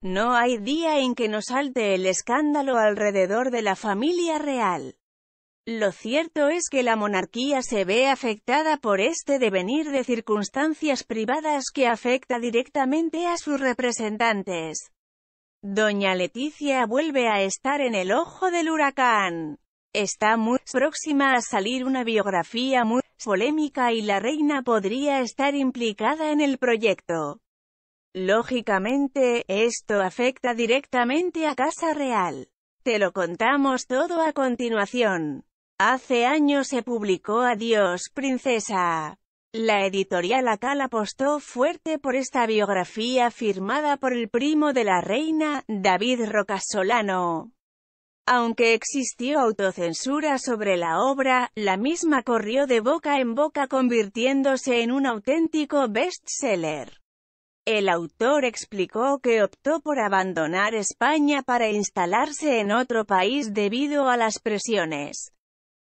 No hay día en que no salte el escándalo alrededor de la familia real. Lo cierto es que la monarquía se ve afectada por este devenir de circunstancias privadas que afecta directamente a sus representantes. Doña Leticia vuelve a estar en el ojo del huracán. Está muy próxima a salir una biografía muy polémica y la reina podría estar implicada en el proyecto. Lógicamente, esto afecta directamente a Casa Real. Te lo contamos todo a continuación. Hace años se publicó Adiós, princesa. La editorial Acal apostó fuerte por esta biografía firmada por el primo de la reina, David Rocasolano. Aunque existió autocensura sobre la obra, la misma corrió de boca en boca convirtiéndose en un auténtico bestseller. El autor explicó que optó por abandonar España para instalarse en otro país debido a las presiones.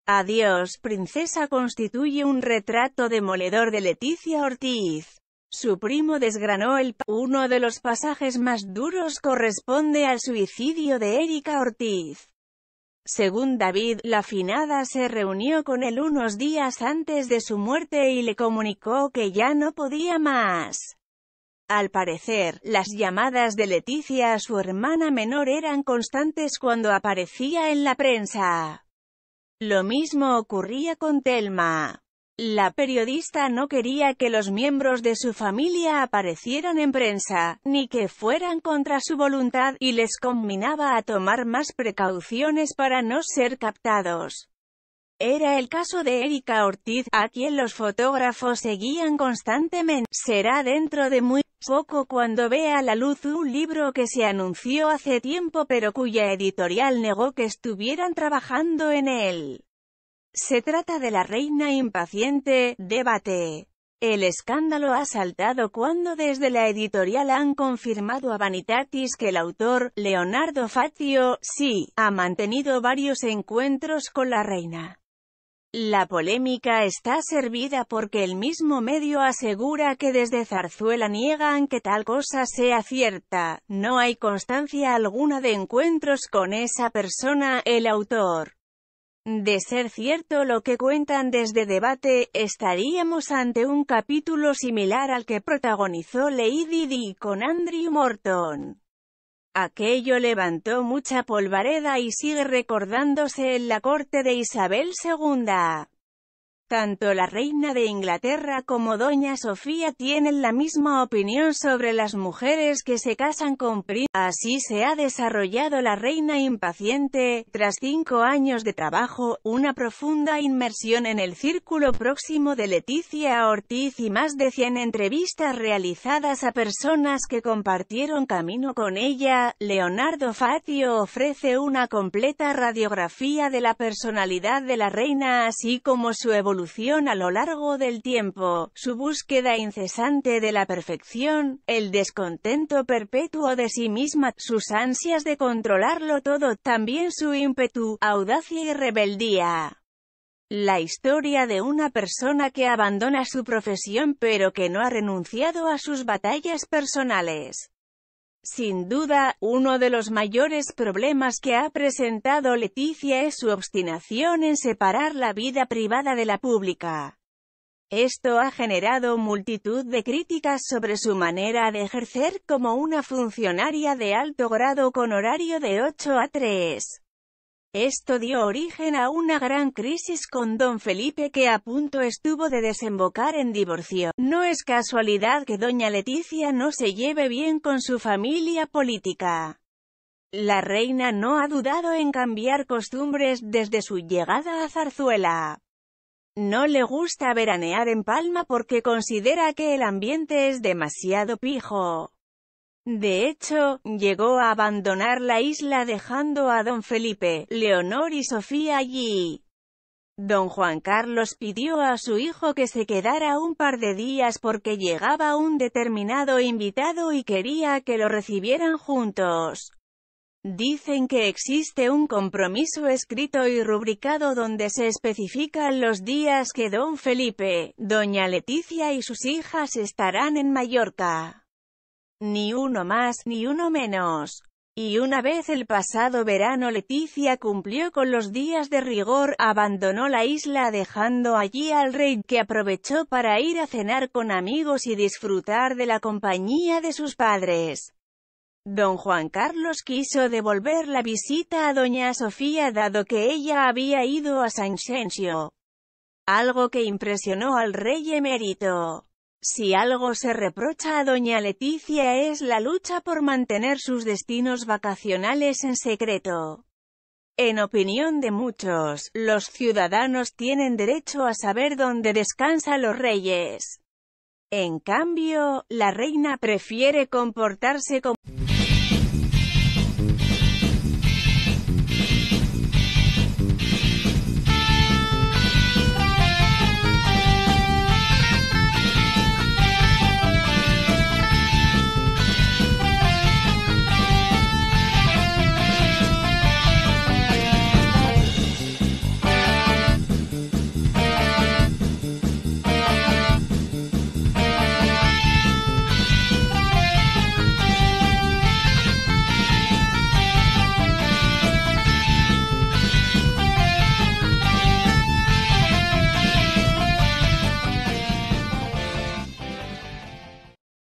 Adiós, princesa constituye un retrato demoledor de Leticia Ortiz. Su primo desgranó el... Uno de los pasajes más duros corresponde al suicidio de Erika Ortiz. Según David, la finada se reunió con él unos días antes de su muerte y le comunicó que ya no podía más. Al parecer, las llamadas de Leticia a su hermana menor eran constantes cuando aparecía en la prensa. Lo mismo ocurría con Telma. La periodista no quería que los miembros de su familia aparecieran en prensa, ni que fueran contra su voluntad, y les combinaba a tomar más precauciones para no ser captados. Era el caso de Erika Ortiz, a quien los fotógrafos seguían constantemente. Será dentro de muy poco cuando ve a la luz un libro que se anunció hace tiempo pero cuya editorial negó que estuvieran trabajando en él. Se trata de La Reina Impaciente, debate. El escándalo ha saltado cuando desde la editorial han confirmado a Vanitatis que el autor, Leonardo Fazio, sí, ha mantenido varios encuentros con la reina. La polémica está servida porque el mismo medio asegura que desde Zarzuela niegan que tal cosa sea cierta, no hay constancia alguna de encuentros con esa persona, el autor. De ser cierto lo que cuentan desde debate, estaríamos ante un capítulo similar al que protagonizó Lady Di con Andrew Morton. Aquello levantó mucha polvareda y sigue recordándose en la corte de Isabel II. Tanto la reina de Inglaterra como doña Sofía tienen la misma opinión sobre las mujeres que se casan con príncipes. Así se ha desarrollado la reina impaciente, tras cinco años de trabajo, una profunda inmersión en el círculo próximo de Leticia Ortiz y más de 100 entrevistas realizadas a personas que compartieron camino con ella, Leonardo Fatio ofrece una completa radiografía de la personalidad de la reina así como su evolución a lo largo del tiempo, su búsqueda incesante de la perfección, el descontento perpetuo de sí misma, sus ansias de controlarlo todo, también su ímpetu, audacia y rebeldía. La historia de una persona que abandona su profesión pero que no ha renunciado a sus batallas personales. Sin duda, uno de los mayores problemas que ha presentado Leticia es su obstinación en separar la vida privada de la pública. Esto ha generado multitud de críticas sobre su manera de ejercer como una funcionaria de alto grado con horario de 8 a 3. Esto dio origen a una gran crisis con don Felipe que a punto estuvo de desembocar en divorcio. No es casualidad que doña Leticia no se lleve bien con su familia política. La reina no ha dudado en cambiar costumbres desde su llegada a Zarzuela. No le gusta veranear en Palma porque considera que el ambiente es demasiado pijo. De hecho, llegó a abandonar la isla dejando a don Felipe, Leonor y Sofía allí. Don Juan Carlos pidió a su hijo que se quedara un par de días porque llegaba un determinado invitado y quería que lo recibieran juntos. Dicen que existe un compromiso escrito y rubricado donde se especifican los días que don Felipe, doña Leticia y sus hijas estarán en Mallorca ni uno más ni uno menos. Y una vez el pasado verano Leticia cumplió con los días de rigor, abandonó la isla dejando allí al rey que aprovechó para ir a cenar con amigos y disfrutar de la compañía de sus padres. Don Juan Carlos quiso devolver la visita a doña Sofía dado que ella había ido a Xencio. algo que impresionó al rey emérito. Si algo se reprocha a doña Leticia es la lucha por mantener sus destinos vacacionales en secreto. En opinión de muchos, los ciudadanos tienen derecho a saber dónde descansan los reyes. En cambio, la reina prefiere comportarse como...